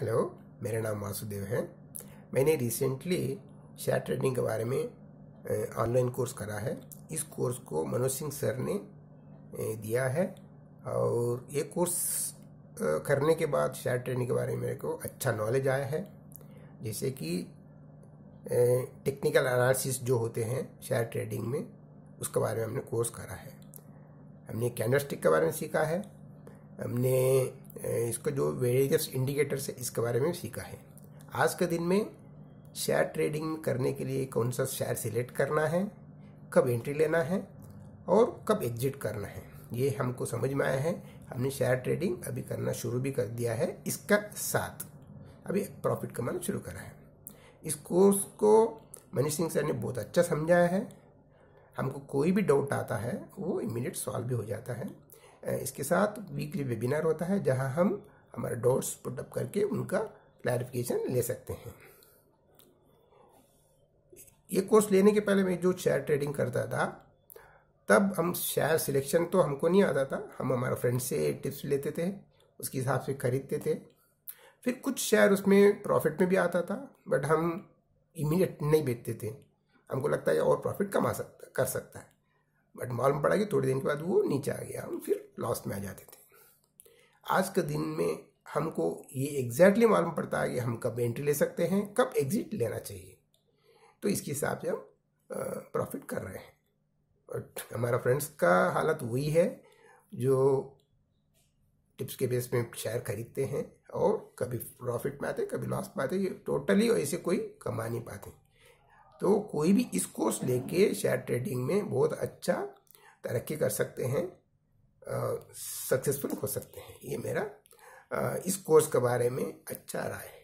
hello मेरा नाम वासुदेव है मैंने रिसेंटली शेयर ट्रेडिंग के बारे में ऑनलाइन कोर्स करा है इस कोर्स को मनोज सिंह सर ने दिया है और ये कोर्स करने के बाद शेयर ट्रेडिंग के बारे में मेरे को अच्छा नॉलेज आया है जैसे कि टेक्निकल एनालिसिस जो होते हैं शेयर ट्रेडिंग में उसके बारे में हमने कोर्स करा है हमने कैंडल स्टिक के बारे में सीखा है हमने इसका जो वेरियस इंडिकेटर्स है इसके बारे में सीखा है आज के दिन में शेयर ट्रेडिंग करने के लिए कौन सा शेयर सिलेक्ट करना है कब एंट्री लेना है और कब एग्जिट करना है ये हमको समझ में आया है हमने शेयर ट्रेडिंग अभी करना शुरू भी कर दिया है इसका साथ अभी प्रॉफिट कमाना शुरू करा है इस कोर्स को मनीष सिंह सर ने बहुत अच्छा समझाया है हमको कोई भी डाउट आता है वो इमीडिएट सॉल्व भी हो जाता है इसके साथ वीकली वेबिनार होता है जहां हम हमारे डोर्स पुटअप करके उनका क्लैरिफिकेशन ले सकते हैं ये कोर्स लेने के पहले मैं जो शेयर ट्रेडिंग करता था तब हम शेयर सिलेक्शन तो हमको नहीं आता था हम हमारे फ्रेंड से टिप्स लेते थे उसके हिसाब से खरीदते थे फिर कुछ शेयर उसमें प्रॉफिट में भी आता था बट हम इमीडिएट नहीं बेचते थे हमको लगता है और प्रॉफिट कमा सकता कर सकता है बट मालूम पड़ा कि थोड़े दिन के बाद वो नीचे आ गया हम फिर लॉस में आ जाते थे आज के दिन में हमको ये एग्जैक्टली मालूम पड़ता है कि हम कब एंट्री ले सकते हैं कब एग्जिट लेना चाहिए तो इसके हिसाब से हम प्रॉफिट कर रहे हैं बट हमारा फ्रेंड्स का हालत वही है जो टिप्स के बेस में शेयर खरीदते हैं और कभी प्रॉफिट में आते कभी लॉस में आते ये टोटली ऐसे कोई कमा नहीं पाते तो कोई भी इस कोर्स लेके शेयर ट्रेडिंग में बहुत अच्छा तरक्की कर सकते हैं सक्सेसफुल हो सकते हैं ये मेरा आ, इस कोर्स के बारे में अच्छा राय है